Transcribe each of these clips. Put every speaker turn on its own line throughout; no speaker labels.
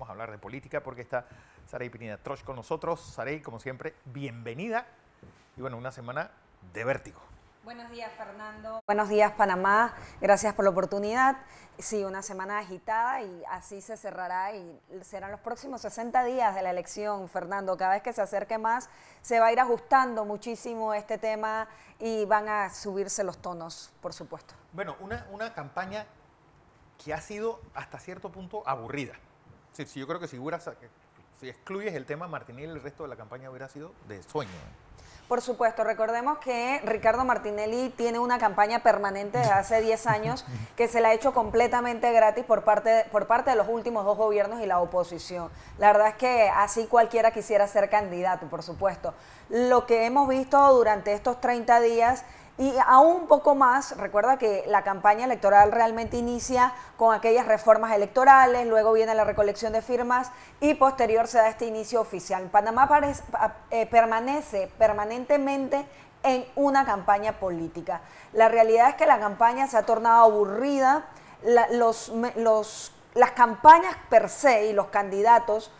vamos a hablar de política porque está Saray Pineda Troch con nosotros. Saray, como siempre, bienvenida. Y bueno, una semana de vértigo.
Buenos días, Fernando. Buenos días, Panamá. Gracias por la oportunidad. Sí, una semana agitada y así se cerrará y serán los próximos 60 días de la elección, Fernando. Cada vez que se acerque más, se va a ir ajustando muchísimo este tema y van a subirse los tonos, por supuesto.
Bueno, una, una campaña que ha sido hasta cierto punto aburrida. Sí, yo creo que eh, si, excluyes el tema Martinelli, el resto de la campaña hubiera sido de sueño.
¿eh? Por supuesto, recordemos que Ricardo Martinelli tiene una campaña permanente de hace 10 años que se la ha hecho completamente gratis por parte, por parte de los últimos dos gobiernos y la oposición. La verdad es que así cualquiera quisiera ser candidato, por supuesto. Lo que hemos visto durante estos 30 días y aún poco más, recuerda que la campaña electoral realmente inicia con aquellas reformas electorales, luego viene la recolección de firmas y posterior se da este inicio oficial. Panamá eh, permanece permanentemente en una campaña política. La realidad es que la campaña se ha tornado aburrida, las campañas per se y los candidatos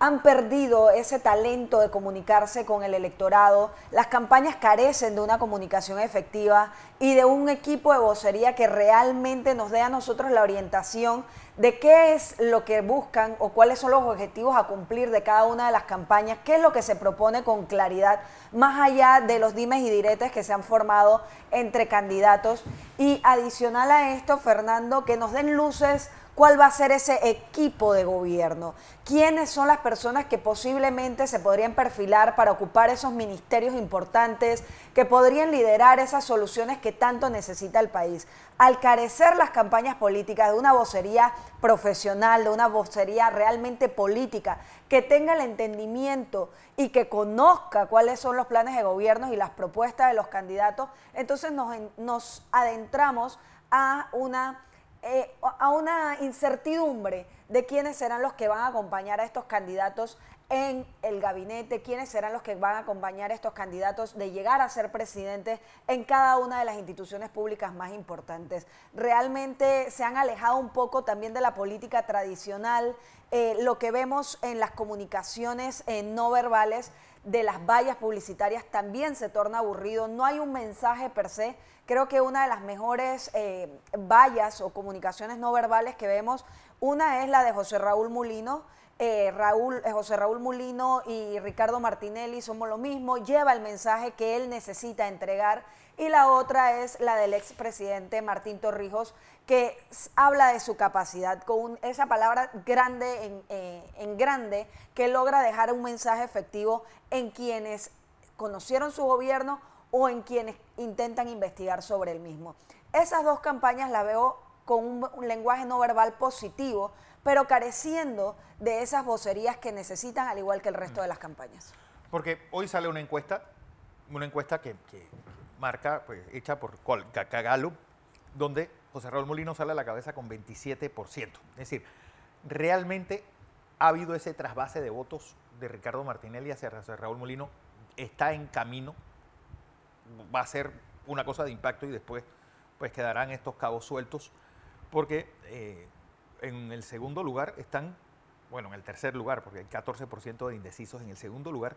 han perdido ese talento de comunicarse con el electorado, las campañas carecen de una comunicación efectiva y de un equipo de vocería que realmente nos dé a nosotros la orientación de qué es lo que buscan o cuáles son los objetivos a cumplir de cada una de las campañas, qué es lo que se propone con claridad, más allá de los dimes y diretes que se han formado entre candidatos. Y adicional a esto, Fernando, que nos den luces cuál va a ser ese equipo de gobierno, quiénes son las personas que posiblemente se podrían perfilar para ocupar esos ministerios importantes, que podrían liderar esas soluciones que tanto necesita el país. Al carecer las campañas políticas de una vocería profesional, de una vocería realmente política, que tenga el entendimiento y que conozca cuáles son los planes de gobierno y las propuestas de los candidatos, entonces nos, nos adentramos a una eh, a una incertidumbre de quiénes serán los que van a acompañar a estos candidatos en el gabinete, quiénes serán los que van a acompañar a estos candidatos de llegar a ser presidentes en cada una de las instituciones públicas más importantes. Realmente se han alejado un poco también de la política tradicional, eh, lo que vemos en las comunicaciones no verbales de las vallas publicitarias también se torna aburrido, no hay un mensaje per se. Creo que una de las mejores eh, vallas o comunicaciones no verbales que vemos, una es la de José Raúl Mulino, eh, Raúl, eh, José Raúl Mulino y Ricardo Martinelli somos lo mismo, lleva el mensaje que él necesita entregar y la otra es la del expresidente Martín Torrijos, que habla de su capacidad, con esa palabra grande eh, en, grande, que logra dejar un mensaje efectivo en quienes conocieron su gobierno o en quienes intentan investigar sobre el mismo. Esas dos campañas las veo con un lenguaje no verbal positivo, pero careciendo de esas vocerías que necesitan, al igual que el resto mm. de las campañas.
Porque hoy sale una encuesta, una encuesta que, marca, pues, hecha por cagalo, donde José Raúl Molino sale a la cabeza con 27%. Es decir, realmente ha habido ese trasvase de votos de Ricardo Martinelli hacia José Raúl Molino, está en camino, va a ser una cosa de impacto y después pues quedarán estos cabos sueltos, porque eh, en el segundo lugar están, bueno, en el tercer lugar, porque hay 14% de indecisos en el segundo lugar.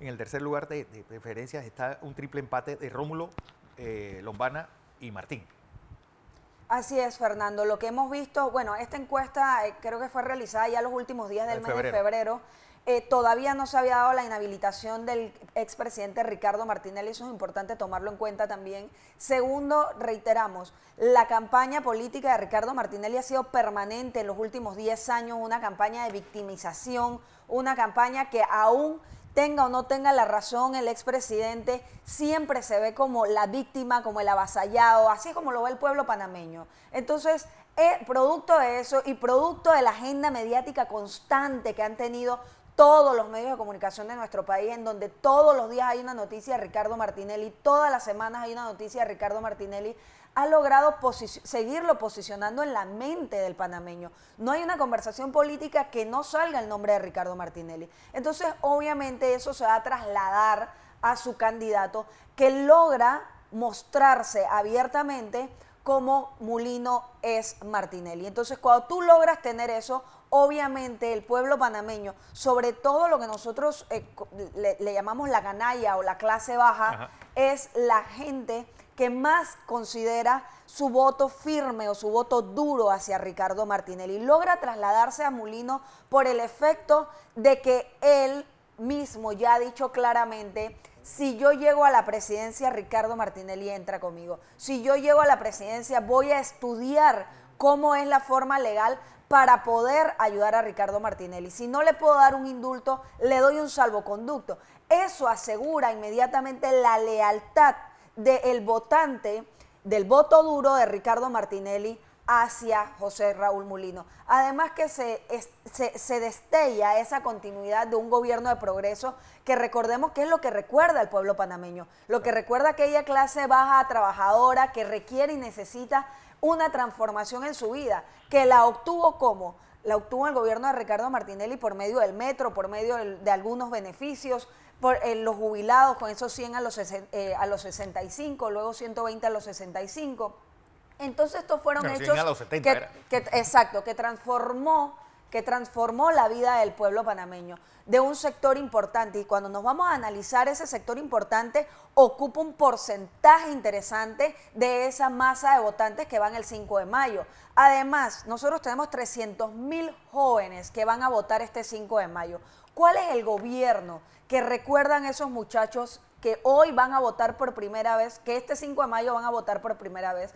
En el tercer lugar de, preferencias está un triple empate de Rómulo, eh, Lombana y Martín.
Así es, Fernando. Lo que hemos visto, bueno, esta encuesta eh, creo que fue realizada ya los últimos días del mes de febrero eh, todavía no se había dado la inhabilitación del expresidente Ricardo Martinelli, eso es importante tomarlo en cuenta también. Segundo, reiteramos, la campaña política de Ricardo Martinelli ha sido permanente en los últimos 10 años, una campaña de victimización, una campaña que aún tenga o no tenga la razón el expresidente, siempre se ve como la víctima, como el avasallado, así como lo ve el pueblo panameño. Entonces, eh, producto de eso y producto de la agenda mediática constante que han tenido todos los medios de comunicación de nuestro país, en donde todos los días hay una noticia de Ricardo Martinelli, todas las semanas hay una noticia de Ricardo Martinelli, ha logrado seguirlo posicionando en la mente del panameño. No hay una conversación política que no salga el nombre de Ricardo Martinelli. Entonces, obviamente, eso se va a trasladar a su candidato que logra mostrarse abiertamente como Mulino es Martinelli. Entonces, cuando tú logras tener eso, obviamente el pueblo panameño, sobre todo lo que nosotros eh, le, llamamos la canalla o la clase baja, es la gente que más considera su voto firme o su voto duro hacia Ricardo Martinelli. Logra trasladarse a Mulino por el efecto de que él mismo ya ha dicho claramente, si yo llego a la presidencia, Ricardo Martinelli entra conmigo. Si yo llego a la presidencia, voy a estudiar cómo es la forma legal para poder ayudar a Ricardo Martinelli. Si no le puedo dar un indulto, le doy un salvoconducto. Eso asegura inmediatamente la lealtad del votante, del voto duro de Ricardo Martinelli hacia José Raúl Mulino. Además que se, destella esa continuidad de un gobierno de progreso que recordemos que es lo que recuerda el pueblo panameño, lo que recuerda aquella clase baja trabajadora que requiere y necesita una transformación en su vida, que la obtuvo como la obtuvo el gobierno de Ricardo Martinelli por medio del metro, por medio de algunos beneficios, por eh, los jubilados con esos 100 a los, eh, a los 65, luego 120 a los 65. Entonces estos fueron hechos exacto, que transformó que transformó la vida del pueblo panameño, de un sector importante. Y cuando nos vamos a analizar ese sector importante, ocupa un porcentaje interesante de esa masa de votantes que van el 5 de mayo. Además, nosotros tenemos 300 mil jóvenes que van a votar este 5 de mayo. ¿Cuál es el gobierno que recuerdan esos muchachos que hoy van a votar por primera vez, que este 5 de mayo van a votar por primera vez?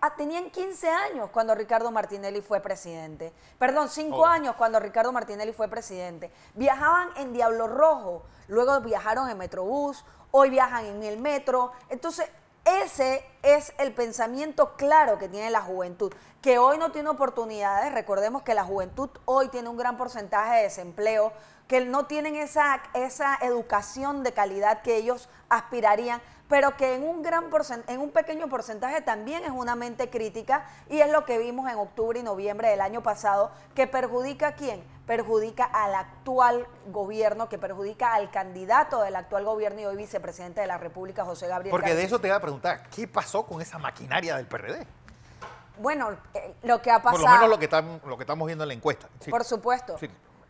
Ah, tenían 15 años cuando Ricardo Martinelli fue presidente. Perdón, 5 años cuando Ricardo Martinelli fue presidente. Viajaban en Diablo Rojo, luego viajaron en Metrobús, hoy viajan en el metro. Entonces, ese es el pensamiento claro que tiene la juventud, que hoy no tiene oportunidades. Recordemos que la juventud hoy tiene un gran porcentaje de desempleo, que no tienen esa, esa educación de calidad que ellos aspirarían, pero que en un, gran en un pequeño porcentaje también es una mente crítica y es lo que vimos en octubre y noviembre del año pasado, que perjudica a quién? perjudica al actual gobierno, que perjudica al candidato del actual gobierno y hoy vicepresidente de la República, José Gabriel. Porque de eso
te iba a preguntar, ¿qué pasó con esa maquinaria del PRD?
Bueno, eh, lo que ha pasado... Por lo menos
lo que, estamos viendo en la encuesta. Por supuesto.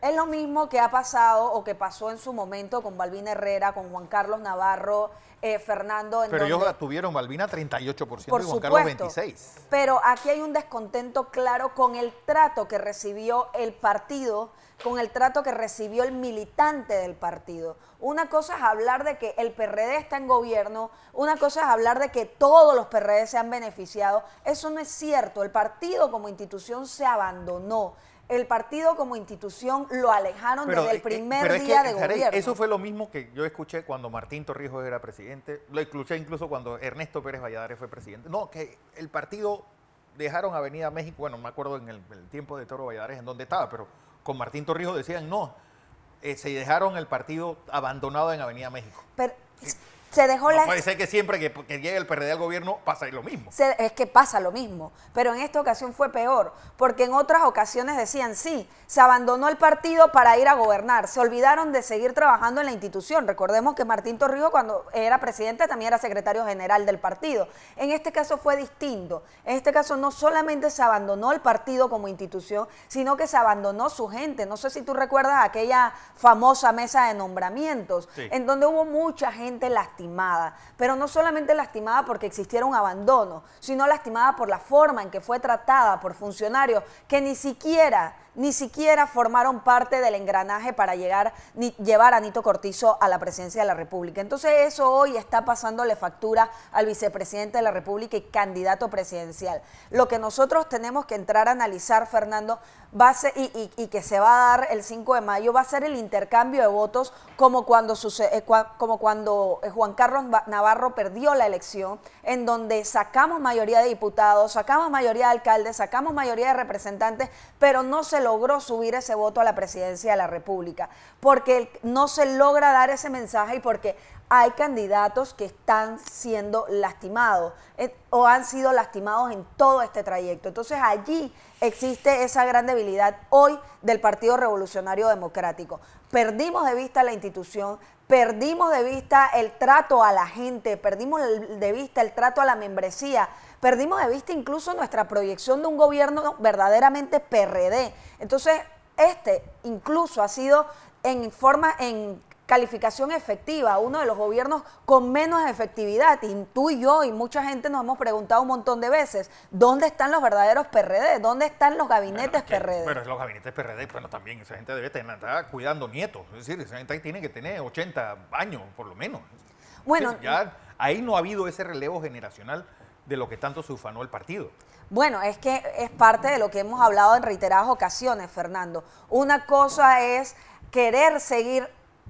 Es lo mismo que ha pasado o que pasó en su momento con Balvina Herrera, con Juan Carlos Navarro, eh, Fernando. En pero ellos
tuvieron Balbina 38% Por y Juan Carlos 26.
Pero aquí hay un descontento claro con el trato que recibió el partido, con el trato que recibió el militante del partido. Una cosa es hablar de que el PRD está en gobierno, una cosa es hablar de que todos los PRD se han beneficiado. Eso no es cierto. El partido como institución se abandonó el partido como institución lo alejaron desde el primer día de gobierno. Eso
fue lo mismo que yo escuché cuando Martín Torrijos era presidente, lo escuché incluso cuando Ernesto Pérez Valladares fue presidente. No, que el partido dejaron Avenida México, bueno, me acuerdo en el, tiempo de Toro Valladares en donde estaba, pero con Martín Torrijos decían no, eh, se dejaron el partido abandonado en Avenida México. Pero, se dejó la... Parece que siempre que, llega el PRD al gobierno pasa lo mismo.
es que pasa lo mismo, pero en esta ocasión fue peor, porque en otras ocasiones decían, sí, se abandonó el partido para ir a gobernar, se olvidaron de seguir trabajando en la institución. Recordemos que Martín Torrijos cuando era presidente también era secretario general del partido. En este caso fue distinto. En este caso no solamente se abandonó el partido como institución, sino que se abandonó su gente. No sé si tú recuerdas aquella famosa mesa de nombramientos, en donde hubo mucha gente lastimada lastimada, pero no solamente lastimada porque existiera un abandono, sino lastimada por la forma en que fue tratada por funcionarios que ni siquiera, ni siquiera formaron parte del engranaje para llegar, ni, llevar a Nito Cortizo a la presidencia de la República. Entonces eso hoy está pasándole factura al vicepresidente de la República y candidato presidencial. Lo que nosotros tenemos que entrar a analizar, Fernando, y, que se va a dar el 5 de mayo, va a ser el intercambio de votos como cuando, sucede, eh, como cuando eh, Juan Juan Carlos Navarro perdió la elección, en donde sacamos mayoría de diputados, sacamos mayoría de alcaldes, sacamos mayoría de representantes, pero no se logró subir ese voto a la presidencia de la República, porque no se logra dar ese mensaje y porque hay candidatos que están siendo lastimados o han sido lastimados en todo este trayecto. Entonces allí existe esa gran debilidad hoy del Partido Revolucionario Democrático. Perdimos de vista la institución, perdimos de vista el trato a la gente, perdimos de vista el trato a la membresía, perdimos de vista incluso nuestra proyección de un gobierno verdaderamente PRD. Entonces, este incluso ha sido en forma en calificación efectiva, uno de los gobiernos con menos efectividad. tú y yo y mucha gente nos hemos preguntado un montón de veces, ¿dónde están los verdaderos PRD? ¿Dónde están los gabinetes PRD?
Bueno, los gabinetes PRD, bueno, también esa gente debe tener, estar cuidando nietos, es decir, esa gente tiene que tener 80 años por lo menos.
Bueno, ya
ahí no ha habido ese relevo generacional de lo que tanto se ufanó el partido.
Bueno, es que es parte de lo que hemos hablado en reiteradas ocasiones, Fernando. Una cosa es querer seguir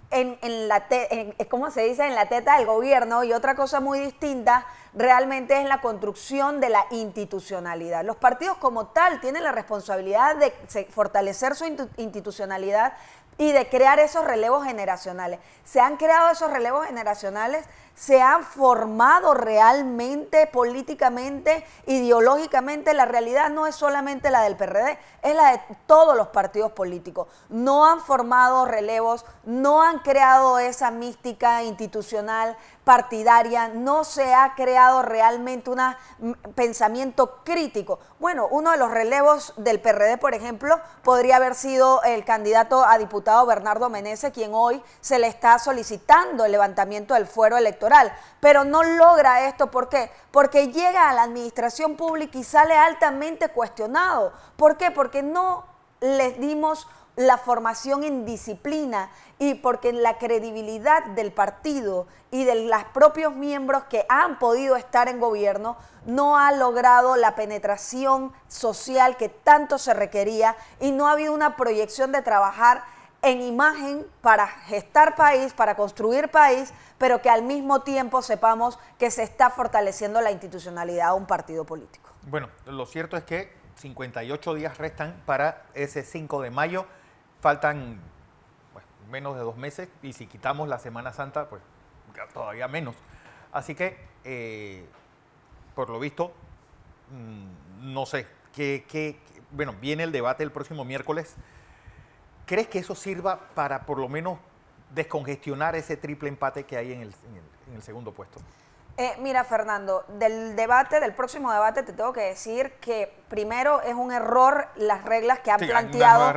en, en, la se dice? en la teta del gobierno y otra cosa muy distinta realmente es la construcción de la institucionalidad. Los partidos como tal tienen la responsabilidad de fortalecer su institucionalidad y de crear esos relevos generacionales. Se han creado esos relevos generacionales se han formado realmente políticamente, ideológicamente. La realidad no es solamente la del PRD, es la de todos los partidos políticos. No han formado relevos, no han creado esa mística institucional, partidaria, no se ha creado realmente un mm, pensamiento crítico. Bueno, uno de los relevos del PRD, por ejemplo, podría haber sido el candidato a diputado Bernardo Meneses, quien hoy se le está solicitando el levantamiento del fuero electoral, pero no logra esto. ¿Por qué? Porque llega a la administración pública y sale altamente cuestionado. ¿Por qué? Porque no les dimos la formación en disciplina y porque la credibilidad del partido y de los propios miembros que han podido estar en gobierno no ha logrado la penetración social que tanto se requería y no ha habido una proyección de trabajar en imagen para gestar país, para construir país, pero que al mismo tiempo sepamos que se está fortaleciendo la institucionalidad de un partido político.
Bueno, lo cierto es que 58 días restan para ese 5 de mayo faltan pues, menos de dos meses y si quitamos la Semana Santa, pues todavía menos. Así que, eh, por lo visto, mm, no sé, qué. bueno, viene el debate el próximo miércoles. ¿Crees que eso sirva para por lo menos descongestionar ese triple empate que hay en el segundo puesto?
Eh, mira, Fernando, del debate, del próximo debate, te tengo que decir que primero es un error las reglas que han planteado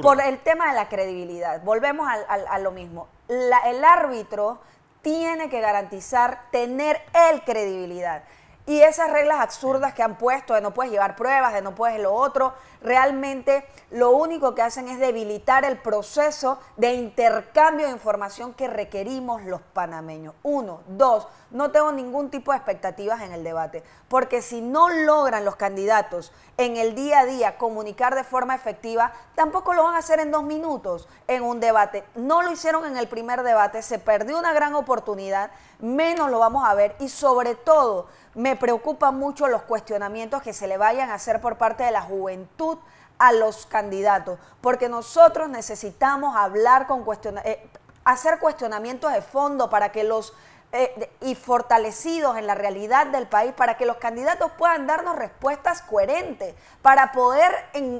por el tema de la credibilidad. Volvemos a lo mismo. el árbitro tiene que garantizar tener el credibilidad. Y esas reglas absurdas que han puesto de no puedes llevar pruebas, de no puedes lo otro, realmente lo único que hacen es debilitar el proceso de intercambio de información que requerimos los panameños. Uno, dos, no tengo ningún tipo de expectativas en el debate, porque si no logran los candidatos en el día a día comunicar de forma efectiva, tampoco lo van a hacer en dos minutos en un debate. No lo hicieron en el primer debate, se perdió una gran oportunidad menos lo vamos a ver y sobre todo me preocupan mucho los cuestionamientos que se le vayan a hacer por parte de la juventud a los candidatos, porque nosotros necesitamos hablar con eh, hacer cuestionamientos de fondo para que los eh, y fortalecidos en la realidad del país para que los candidatos puedan darnos respuestas coherentes, para poder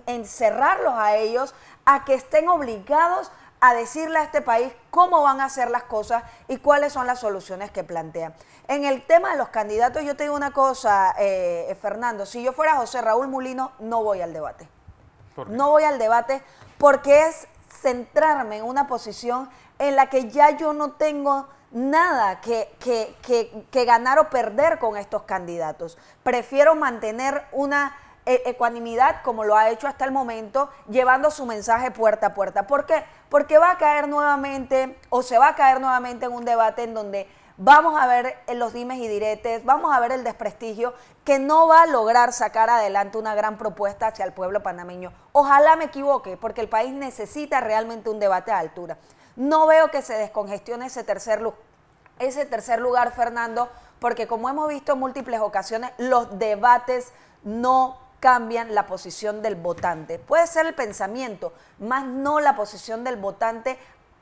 encerrarlos a ellos a que estén obligados a decirle a este país cómo van a hacer las cosas y cuáles son las soluciones que plantean. En el tema de los candidatos, yo te digo una cosa, eh, eh, Fernando, si yo fuera José Raúl Mulino, no voy al debate. No voy al debate porque es centrarme en una posición en la que ya yo no tengo nada que ganar o perder con estos candidatos. Prefiero mantener una e-, ecuanimidad como lo ha hecho hasta el momento, llevando su mensaje puerta a puerta. ¿Por qué? Porque va a caer nuevamente o se va a caer nuevamente en un debate en donde vamos a ver los dimes y diretes, vamos a ver el desprestigio que no va a lograr sacar adelante una gran propuesta hacia el pueblo panameño. Ojalá me equivoque, porque el país necesita realmente un debate a altura. No veo que se descongestione ese tercer lugar ese tercer lugar, Fernando, porque como hemos visto en múltiples ocasiones, los debates no cambian la posición del votante. Puede ser el pensamiento, más no la posición del votante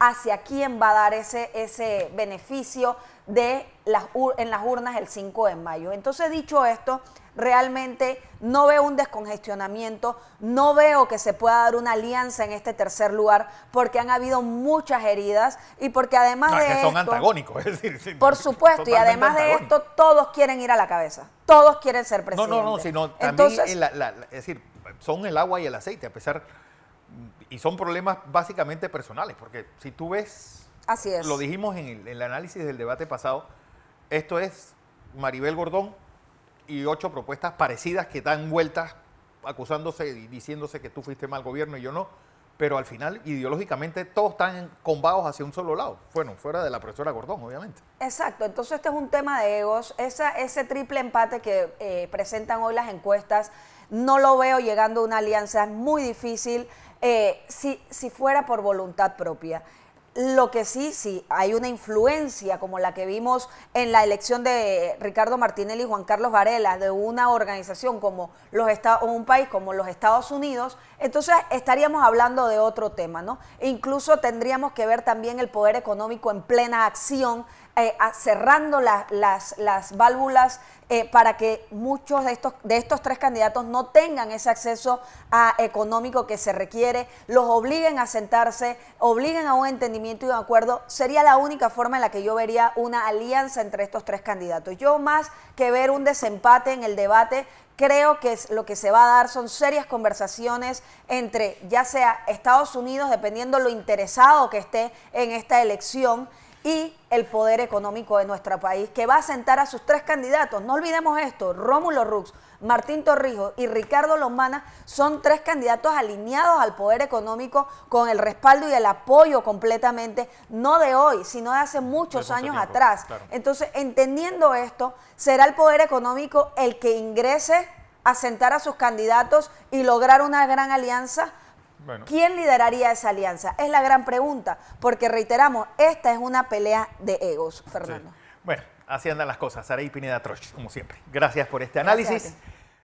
hacia quién va a dar ese, ese beneficio de las en las urnas el 5 de mayo. Entonces, dicho esto, realmente no veo un descongestionamiento, no veo que se pueda dar una alianza en este tercer lugar, porque han habido muchas heridas y porque además de... son antagónicos, es decir, por supuesto, y además de esto, todos quieren ir a la cabeza, todos quieren ser presidentes. No, no, no, sino también, es
decir, son el agua y el aceite, a pesar y son problemas básicamente personales, porque si tú ves, Así es. lo dijimos en el, análisis del debate pasado, esto es Maribel Gordón y ocho propuestas parecidas que dan vueltas acusándose y diciéndose que tú fuiste mal gobierno y yo no, pero al final ideológicamente todos están combados hacia un solo lado, bueno, fuera de la profesora Gordón, obviamente.
Exacto, entonces este es un tema de egos, Esa, ese triple empate que eh, presentan hoy las encuestas no lo veo llegando a una alianza, es muy difícil eh, si, si fuera por voluntad propia. Lo que sí, sí, hay una influencia como la que vimos en la elección de Ricardo Martinelli y Juan Carlos Varela, de una organización como los Estados, un país como los Estados Unidos, entonces estaríamos hablando de otro tema, ¿no? incluso tendríamos que ver también el poder económico en plena acción eh, cerrando las, válvulas eh, para que muchos de estos, de estos tres candidatos no tengan ese acceso a, económico que se requiere, los obliguen a sentarse, obliguen a un entendimiento y un acuerdo, sería la única forma en la que yo vería una alianza entre estos tres candidatos. Yo más que ver un desempate en el debate, creo que lo que se va a dar son serias conversaciones entre ya sea Estados Unidos, dependiendo lo interesado que esté en esta elección, y el poder económico de nuestro país, que va a sentar a sus tres candidatos. No olvidemos esto, Rómulo Rux, Martín Torrijos y Ricardo Lomana son tres candidatos alineados al poder económico con el respaldo y el apoyo completamente, no de hoy, sino de hace muchos años atrás. Entonces, entendiendo esto, será el poder económico el que ingrese a sentar a sus candidatos y lograr una gran alianza ¿Quién lideraría esa alianza? Es la gran pregunta, porque reiteramos, esta es una pelea de egos, Fernando.
Bueno, así andan las cosas. Saray Pineda Troch, como siempre. Gracias por este análisis.